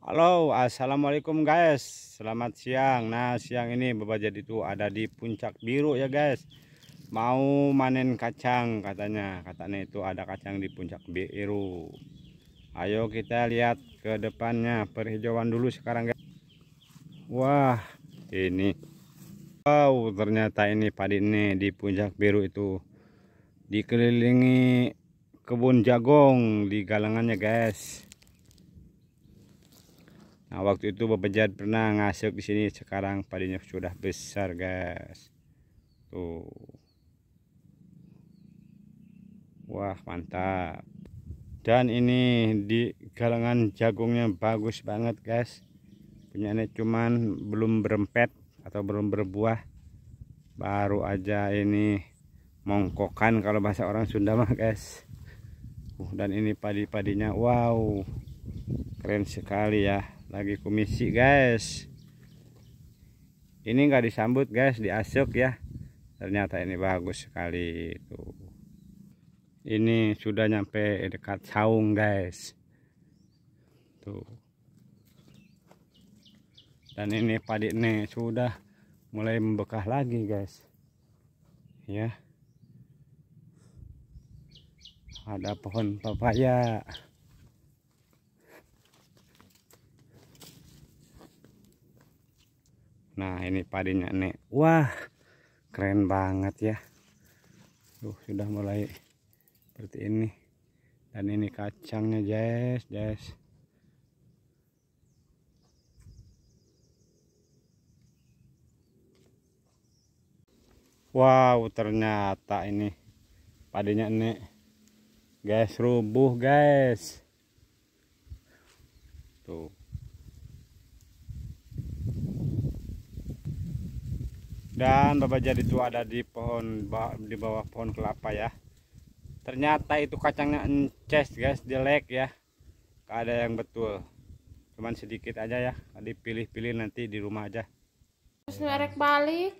Halo assalamualaikum guys selamat siang nah siang ini bapak jadi tuh ada di puncak biru ya guys mau manen kacang katanya katanya itu ada kacang di puncak biru ayo kita lihat ke depannya perhijauan dulu sekarang guys wah ini wow ternyata ini padi ini di puncak biru itu dikelilingi kebun jagung di galangannya guys Nah, waktu itu bebejat pernah ngasuk di sini, sekarang padinya sudah besar, guys. Tuh. Wah, mantap. Dan ini di galangan jagungnya bagus banget, guys. Punyanya cuman belum berempet atau belum berbuah. Baru aja ini mongkokan kalau bahasa orang Sunda mah, guys. Uh, dan ini padi-padinya, wow. Keren sekali ya lagi komisi guys ini nggak disambut guys diasuk ya ternyata ini bagus sekali itu ini sudah nyampe dekat saung guys tuh dan ini padi ini sudah mulai membekah lagi guys ya ada pohon papaya Nah ini padinya nih. Wah keren banget ya. Tuh sudah mulai seperti ini. Dan ini kacangnya guys, guys. Wow ternyata ini padinya nih guys rubuh guys. Tuh dan Bapak Jadi itu ada di pohon di bawah pohon kelapa ya ternyata itu kacangnya ences guys jelek ya gak ada yang betul cuman sedikit aja ya dipilih-pilih nanti di rumah aja terus merek balik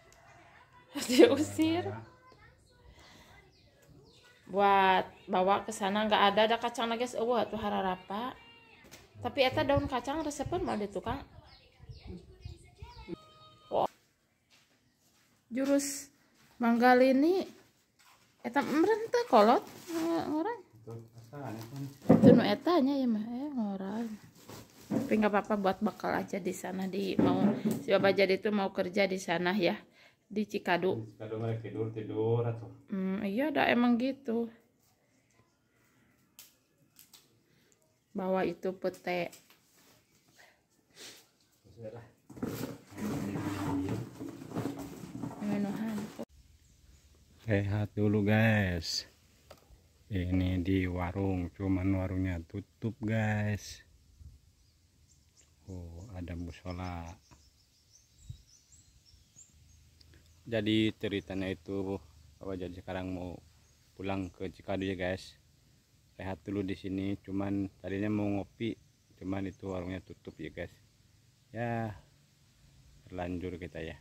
diusir buat bawa ke sana nggak ada ada kacang lagi wah tuh hara hararapa tapi eta daun kacang resepnya mau ditukang jurus manggali ini eta merenta kolot orang. itu etanya ya mah eh ngoran tapi nggak apa-apa buat bakal aja di sana di mau siapa aja jadi itu mau kerja di sana ya di Cikadu. Cikadu mereka tidur tidur atau? Hmm, iya, dah emang gitu. Bawa itu pete. Sudah. Sehat dulu guys ini di warung cuman warungnya tutup guys Oh ada musola jadi ceritanya itu apa jadi sekarang mau pulang ke Cikadu ya guys Sehat dulu di sini cuman tadinya mau ngopi cuman itu warungnya tutup ya guys ya terlanjur kita ya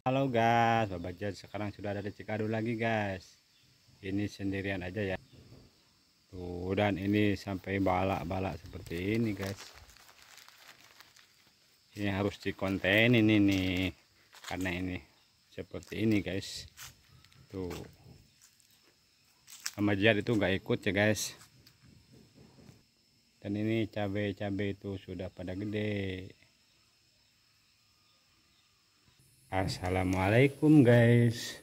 Halo guys, Bapak Jan sekarang sudah ada di Cikadu lagi guys. Ini sendirian aja ya. Tuh dan ini sampai balak-balak seperti ini guys. Ini harus dikonten ini nih karena ini seperti ini guys. Tuh. Sama Jan itu nggak ikut ya guys. Dan ini cabai-cabai itu sudah pada gede. Assalamualaikum guys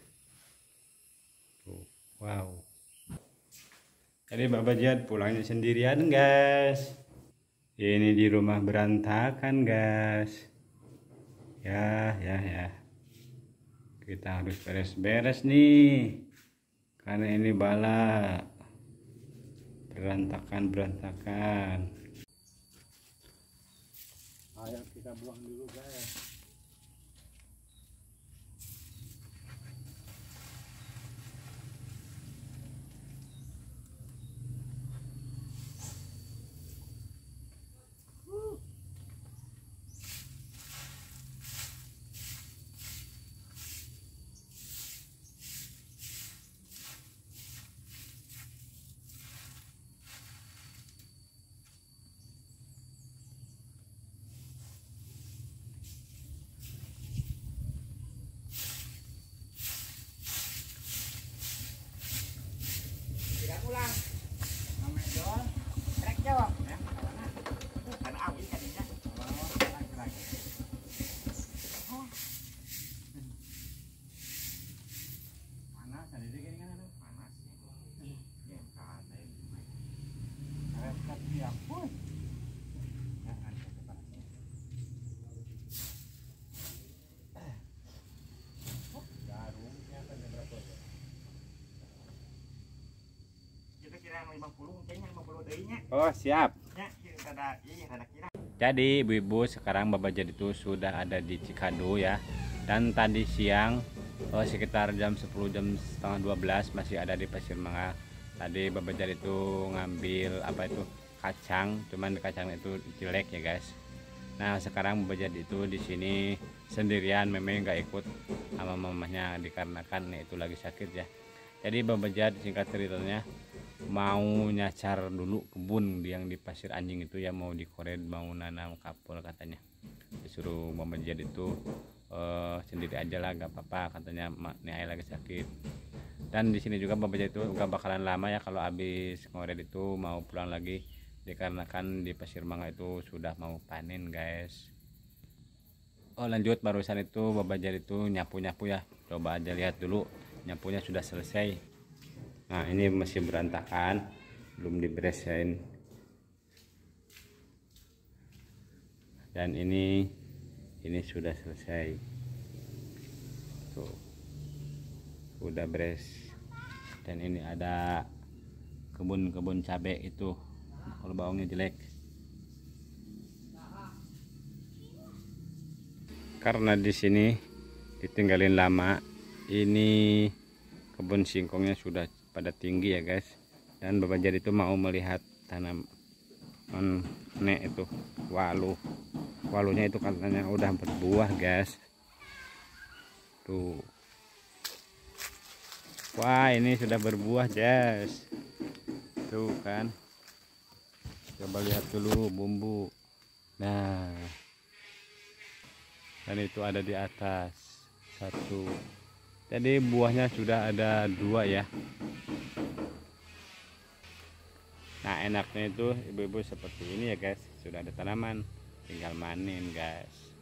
Wow Jadi Bapak Jihad pulangnya sendirian guys Ini di rumah berantakan guys Ya ya ya Kita harus beres-beres nih Karena ini bala Berantakan-berantakan Ayo kita buang dulu guys Oh siap ya, Jadi ibu-ibu sekarang Bapak Jadi itu sudah ada di Cikadu ya Dan tadi siang oh, sekitar jam 10 jam setengah 12 masih ada di Pasir Mangga Tadi Bapak Jadi itu ngambil apa itu kacang cuman kacang itu jelek ya guys Nah sekarang Bapak Jadi itu di sini sendirian memang nggak ikut sama mamanya dikarenakan itu lagi sakit ya jadi Bapak Jadi singkat ceritanya mau nyacar dulu kebun yang di pasir anjing itu ya mau dikoret mau nanam kapul katanya disuruh jadi itu uh, sendiri aja lah gak apa-apa katanya mak nih lagi sakit dan di sini juga bapak itu gak bakalan lama ya kalau habis ngoret itu mau pulang lagi dikarenakan di pasir mangga itu sudah mau panen guys oh lanjut barusan itu bapak itu nyapu-nyapu ya coba aja lihat dulu nyapunya sudah selesai nah ini masih berantakan belum diberesin dan ini ini sudah selesai tuh udah beres dan ini ada kebun-kebun cabai itu kalau bawangnya jelek karena di sini ditinggalin lama ini kebun singkongnya sudah pada tinggi ya guys dan Bapak Jadi itu mau melihat tanam nek itu walu walunya itu katanya udah berbuah guys tuh wah ini sudah berbuah guys tuh kan coba lihat dulu bumbu nah dan itu ada di atas satu jadi buahnya sudah ada dua ya nah enaknya itu ibu-ibu seperti ini ya guys sudah ada tanaman tinggal manin guys